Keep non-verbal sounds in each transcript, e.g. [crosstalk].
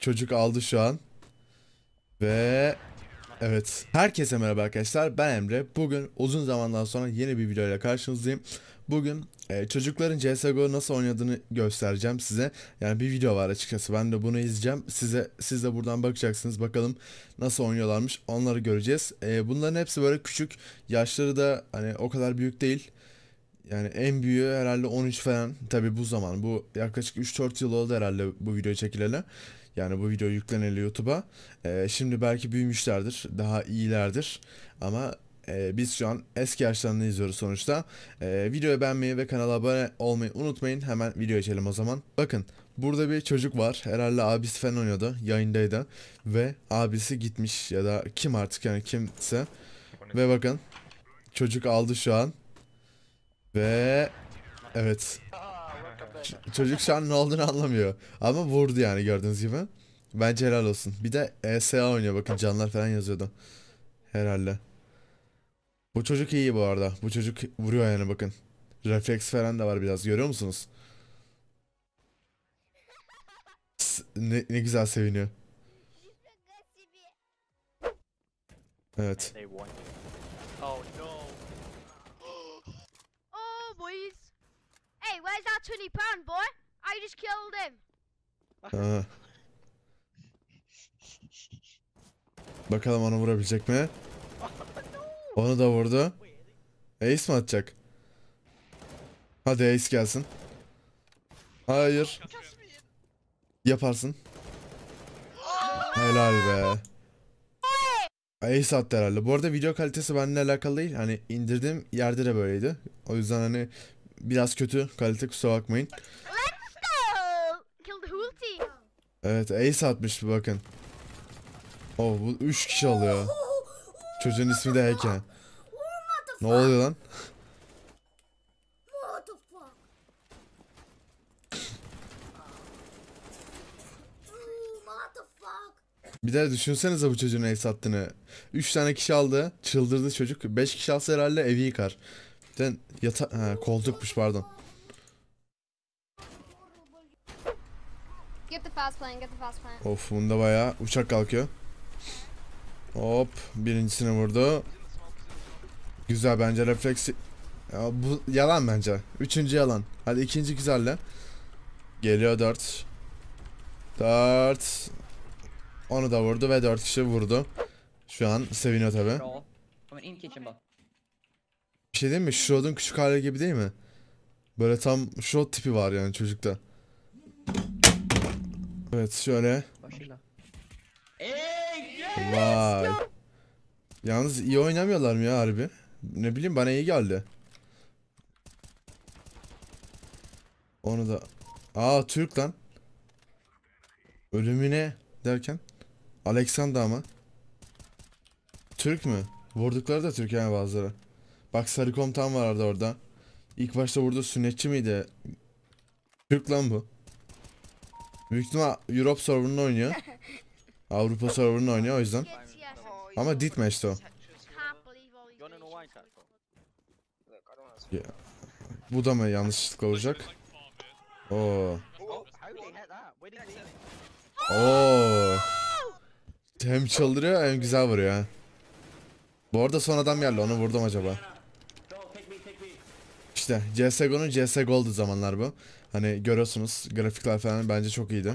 çocuk aldı şu an. Ve evet herkese merhaba arkadaşlar ben Emre. Bugün uzun zamandan sonra yeni bir videoyla karşınızdayım. Bugün e, çocukların CSGO nasıl oynadığını göstereceğim size. Yani bir video var açıkçası ben de bunu izleyeceğim. Size, siz de buradan bakacaksınız bakalım nasıl oynuyorlarmış onları göreceğiz. E, bunların hepsi böyle küçük yaşları da hani o kadar büyük değil. Yani en büyüğü herhalde 13 falan. Tabi bu zaman. Bu yaklaşık 3-4 yıl oldu herhalde bu video çekileli. Yani bu video yükleneli YouTube'a. E, şimdi belki büyümüşlerdir, daha iyilerdir. Ama e, biz şu an eski yaşlarını izliyoruz sonuçta. E, videoyu beğenmeyi ve kanala abone olmayı unutmayın. Hemen video açalım o zaman. Bakın burada bir çocuk var. Herhalde abisi falan oynuyordu. Yayındaydı. Ve abisi gitmiş ya da kim artık yani kimse. Ve bakın çocuk aldı şu an. Ve evet Çocuk şu an ne olduğunu anlamıyor. Ama vurdu yani gördüğünüz gibi. Bence helal olsun. Bir de ESA oynuyor bakın canlar falan yazıyordu. Herhalde. Bu çocuk iyi bu arada. Bu çocuk vuruyor yani bakın. Refleks falan da var biraz. Görüyor musunuz? Ne, ne güzel seviniyor. Evet. Oh no. twenty pound boy. I just killed him. Bakalım onu vurabilecek mi? Onu da vurdu. Ace mi atacak? Hadi Ace gelsin. Hayır. Yaparsın. Helal be. Ace attı herhalde. Bu arada video kalitesi benimle alakalı değil. Hani indirdim yerde de böyleydi. O yüzden hani biraz kötü kalite kusura bakmayın. Let's go, kill the Evet ace atmış bir bakın. Oh bu 3 kişi alıyor. Çocuğun ismi de Heke. Ne oluyor lan? Bir de düşünsenize bu çocuğun el sattığını. 3 tane kişi aldı. Çıldırdı çocuk. 5 kişi alsa herhalde evi yıkar. Sen yata... Ha, koltukmuş pardon. Get get the the fast fast plane, Of bunda baya uçak kalkıyor. Hop birincisini vurdu. Güzel bence refleksi. Ya, bu yalan bence. Üçüncü yalan. Hadi ikinci güzelle. Geliyor dört. Dört. Onu da vurdu ve dört kişi vurdu. Şu an seviniyor tabi. Bir şey değil mi? Shroud'un küçük hali gibi değil mi? Böyle tam Shroud tipi var yani çocukta. Evet şöyle. Vay. Yalnız iyi oynamıyorlar mı ya harbi? Ne bileyim bana iyi geldi. Onu da... Aa Türk lan. Ölümüne derken. Alexander ama. Türk mü? Vurdukları da Türk yani bazıları. Bak sarı komutan vardı orada. İlk başta burada sünnetçi miydi? Türk lan bu. Büyük ihtimal Europe server'ını oynuyor. [laughs] Avrupa server'ını oynuyor o yüzden. Ama Ditmesh'ti o. Yeah. Bu da mı yanlışlıkla olacak? Oo. Oo. Hem çıldırıyor hem güzel vuruyor. Bu arada son adam geldi onu vurdum acaba. İşte CSGO'nun CSGO'ldu zamanlar bu. Hani görüyorsunuz grafikler falan bence çok iyiydi.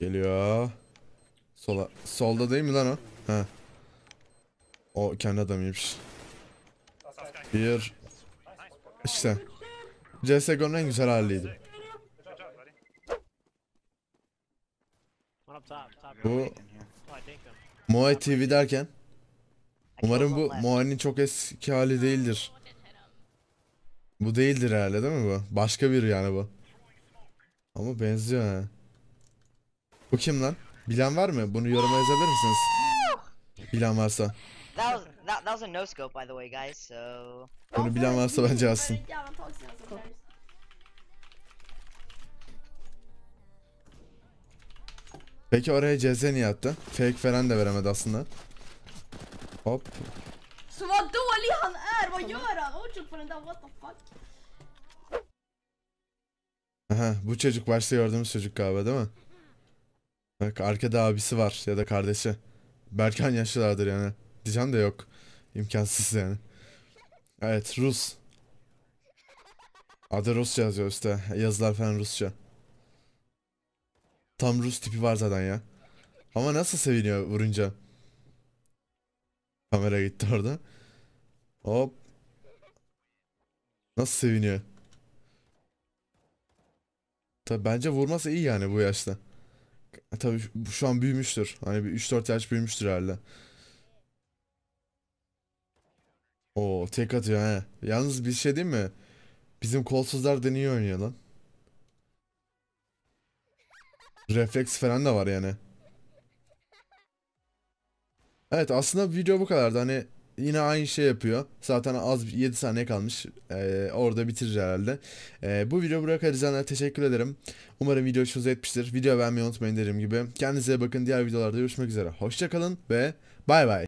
Geliyor. Sola. Solda değil mi lan o? He. O kendi adamıymış. Bir. İşte. CSGO'nun en güzel haliydi. Bu Muay TV derken Hani Umarım bu Moani çok eski hali değildir. Bu değildir herhalde değil mi bu? Başka bir yani bu. Ama benziyor ha. Bu kim lan? Bilen var mı? Bunu yoruma yazabilir misiniz? Bilen varsa. Bunu bilen varsa bence yazsın. Peki oraya CZ niye attı? Fake falan da veremedi aslında. Hopp. Så vad dålig han är! Vad gör han? Orchard på den där, what the fuck? Aha, bu çocuk başta gördüğümüz çocuk galiba değil mi? Bak arkada abisi var ya da kardeşi. Berkan yaşlılardır yani. Diyeceğim da yok. İmkansız yani. Evet Rus. Adı Rusça yazıyor işte. Yazılar falan Rusça. Tam Rus tipi var zaten ya. Ama nasıl seviniyor vurunca. Kamera gitti orada. Hop. Nasıl seviniyor. Tabi bence vurması iyi yani bu yaşta. Tabi şu an büyümüştür. Hani bir 3-4 yaş büyümüştür herhalde. O tek atıyor he. Yalnız bir şey değil mi? Bizim kolsuzlar deniyor niye oynuyor lan? Refleks falan da var yani. Evet aslında video bu kadardı. Hani yine aynı şey yapıyor. Zaten az 7 saniye kalmış. Ee, orada bitirir herhalde. Ee, bu video buraya kadar teşekkür ederim. Umarım video hoşunuza etmiştir. Video beğenmeyi unutmayın dediğim gibi. Kendinize bakın. Diğer videolarda görüşmek üzere. Hoşçakalın ve bay bay.